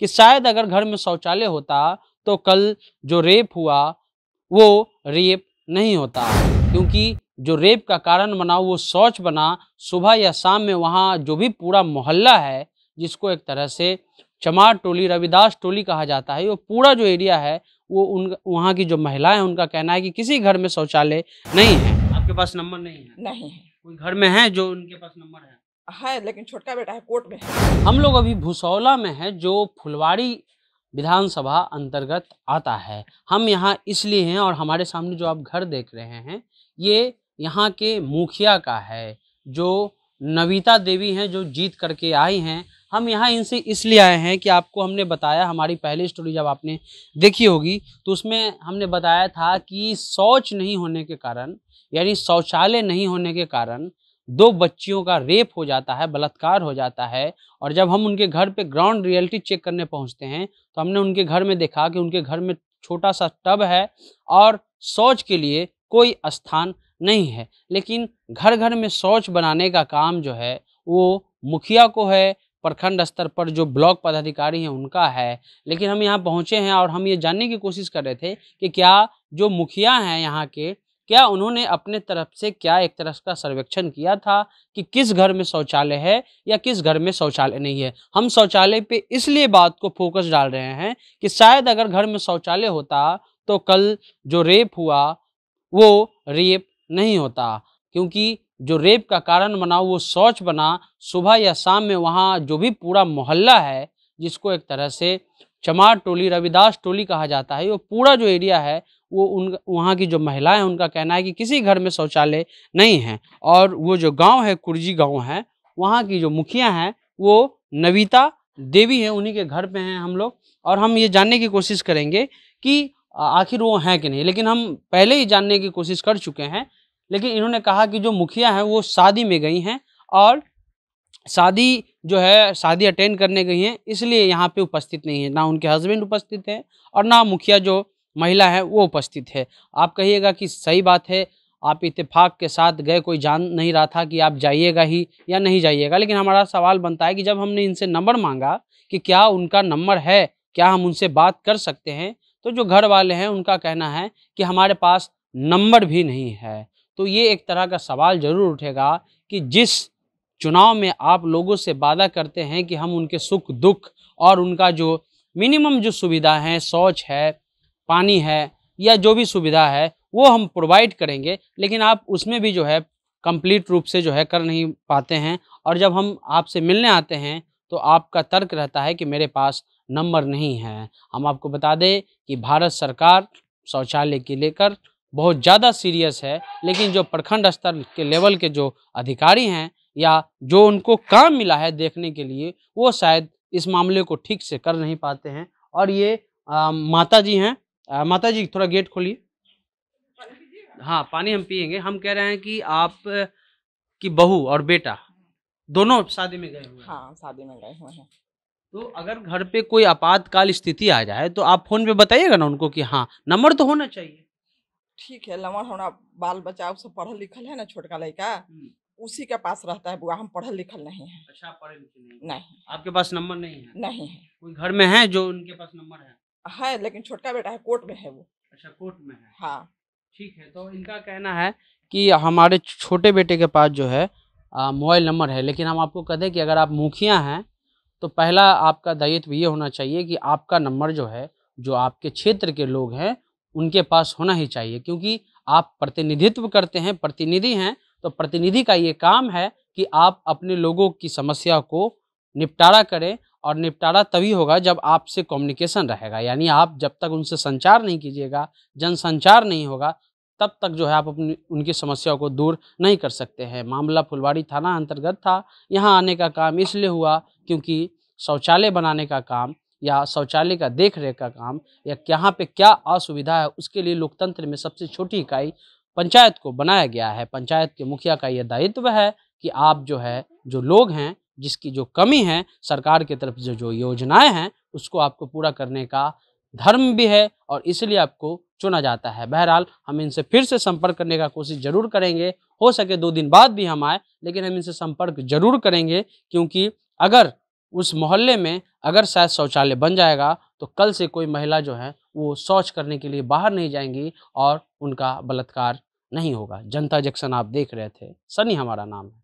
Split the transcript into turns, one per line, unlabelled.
कि शायद अगर घर में शौचालय होता तो कल जो रेप हुआ वो रेप नहीं होता क्योंकि जो रेप का कारण बना वो शौच बना सुबह या शाम में वहाँ जो भी पूरा मोहल्ला है जिसको एक तरह से चमार टोली रविदास टोली कहा जाता है वो पूरा जो एरिया है वो उन वहाँ की जो महिलाएं उनका कहना है कि किसी घर में शौचालय नहीं है आपके पास नंबर नहीं है नहीं है कोई घर में है जो उनके पास नंबर है है लेकिन छोटका बेटा है कोर्ट में हम लोग अभी भूसौला में है जो फुलवाड़ी विधानसभा अंतर्गत आता है हम यहाँ इसलिए हैं और हमारे सामने जो आप घर देख रहे हैं ये यहाँ के मुखिया का है जो नवीता देवी हैं जो जीत करके आई हैं हम यहाँ इनसे इसलिए आए हैं कि आपको हमने बताया हमारी पहली स्टोरी जब आपने देखी होगी तो उसमें हमने बताया था कि शौच नहीं होने के कारण यानी शौचालय नहीं होने के कारण दो बच्चियों का रेप हो जाता है बलात्कार हो जाता है और जब हम उनके घर पे ग्राउंड रियलिटी चेक करने पहुंचते हैं तो हमने उनके घर में देखा कि उनके घर में छोटा सा टब है और शौच के लिए कोई स्थान नहीं है लेकिन घर घर में शौच बनाने का काम जो है वो मुखिया को है प्रखंड स्तर पर जो ब्लॉक पदाधिकारी हैं उनका है लेकिन हम यहाँ पहुँचे हैं और हम ये जानने की कोशिश कर रहे थे कि क्या जो मुखिया हैं यहाँ के क्या उन्होंने अपने तरफ से क्या एक तरह का सर्वेक्षण किया था कि किस घर में शौचालय है या किस घर में शौचालय नहीं है हम शौचालय पे इसलिए बात को फोकस डाल रहे हैं कि शायद अगर घर में शौचालय होता तो कल जो रेप हुआ वो रेप नहीं होता क्योंकि जो रेप का कारण बना वो शौच बना सुबह या शाम में वहाँ जो भी पूरा मोहल्ला है जिसको एक तरह से चमार टोली रविदास टोली कहा जाता है वो पूरा जो एरिया है वो उन वहाँ की जो महिलाएं उनका कहना है कि किसी घर में शौचालय नहीं है और वो जो गांव है कुर्जी गांव है वहाँ की जो मुखिया हैं वो नवीता देवी हैं उन्हीं के घर पे हैं हम लोग और हम ये जानने की कोशिश करेंगे कि आखिर वो हैं कि नहीं लेकिन हम पहले ही जानने की कोशिश कर चुके हैं लेकिन इन्होंने कहा कि जो मुखिया हैं वो शादी में गई हैं और शादी जो है शादी अटेंड करने गई हैं इसलिए यहाँ पे उपस्थित नहीं है ना उनके हस्बैंड उपस्थित हैं और ना मुखिया जो महिला है वो उपस्थित है आप कहिएगा कि सही बात है आप इत्तेफाक के साथ गए कोई जान नहीं रहा था कि आप जाइएगा ही या नहीं जाइएगा लेकिन हमारा सवाल बनता है कि जब हमने इनसे नंबर मांगा कि क्या उनका नंबर है क्या हम उनसे बात कर सकते हैं तो जो घर वाले हैं उनका कहना है कि हमारे पास नंबर भी नहीं है तो ये एक तरह का सवाल ज़रूर उठेगा कि जिस चुनाव में आप लोगों से वादा करते हैं कि हम उनके सुख दुख और उनका जो मिनिमम जो सुविधा है शौच है पानी है या जो भी सुविधा है वो हम प्रोवाइड करेंगे लेकिन आप उसमें भी जो है कंप्लीट रूप से जो है कर नहीं पाते हैं और जब हम आपसे मिलने आते हैं तो आपका तर्क रहता है कि मेरे पास नंबर नहीं है हम आपको बता दें कि भारत सरकार शौचालय के लेकर बहुत ज़्यादा सीरियस है लेकिन जो प्रखंड स्तर के लेवल के जो अधिकारी हैं या जो उनको काम मिला है देखने के लिए वो शायद इस मामले को ठीक से कर नहीं पाते हैं और ये आ, माता जी हैं आ, माता जी थोड़ा गेट खोलिए हाँ पानी हम पियेंगे हम कह रहे हैं कि आप की बहू और बेटा दोनों शादी में गए हुए हैं हाँ शादी में गए हुए हैं तो अगर घर पे कोई आपातकाल स्थिति आ जाए तो आप फोन पे बताइएगा ना उनको कि हाँ नंबर तो होना चाहिए ठीक है नंबर होना बाल बच्चा सब पढ़ल लिखल है ना छोटका लड़का हम्म। उसी के पास रहता है बुआ हम पढ़ल लिखल नहीं है अच्छा पढ़े लिखे नहीं नहीं आपके पास नंबर नहीं है नहीं है कोई घर में है जो उनके पास नंबर है है लेकिन छोटा बेटा है कोर्ट में है वो अच्छा कोर्ट में है हाँ ठीक है तो इनका कहना है कि हमारे छोटे बेटे के पास जो है मोबाइल नंबर है लेकिन हम आपको कह दें कि अगर आप मुखिया हैं तो पहला आपका दायित्व ये होना चाहिए कि आपका नंबर जो है जो आपके क्षेत्र के लोग हैं उनके पास होना ही चाहिए क्योंकि आप प्रतिनिधित्व करते हैं प्रतिनिधि हैं तो प्रतिनिधि का ये काम है कि आप अपने लोगों की समस्या को निपटारा करें और निपटारा तभी होगा जब आपसे कम्युनिकेशन रहेगा यानी आप जब तक उनसे संचार नहीं कीजिएगा जन संचार नहीं होगा तब तक जो है आप अपनी उनकी समस्याओं को दूर नहीं कर सकते हैं मामला फुलवाड़ी थाना अंतर्गत था यहाँ आने का काम इसलिए हुआ क्योंकि शौचालय बनाने का काम या शौचालय का देख रेख का काम या यहाँ पे क्या असुविधा है उसके लिए लोकतंत्र में सबसे छोटी इकाई पंचायत को बनाया गया है पंचायत के मुखिया का यह दायित्व है कि आप जो है जो लोग हैं जिसकी जो कमी है सरकार की तरफ से जो योजनाएं हैं उसको आपको पूरा करने का धर्म भी है और इसलिए आपको चुना जाता है बहरहाल हम इनसे फिर से संपर्क करने का कोशिश जरूर करेंगे हो सके दो दिन बाद भी हम आए लेकिन हम इनसे संपर्क जरूर करेंगे क्योंकि अगर उस मोहल्ले में अगर शायद शौचालय बन जाएगा तो कल से कोई महिला जो है वो शौच करने के लिए बाहर नहीं जाएंगी और उनका बलात्कार नहीं होगा जनता जंक्शन आप देख रहे थे सनी हमारा नाम है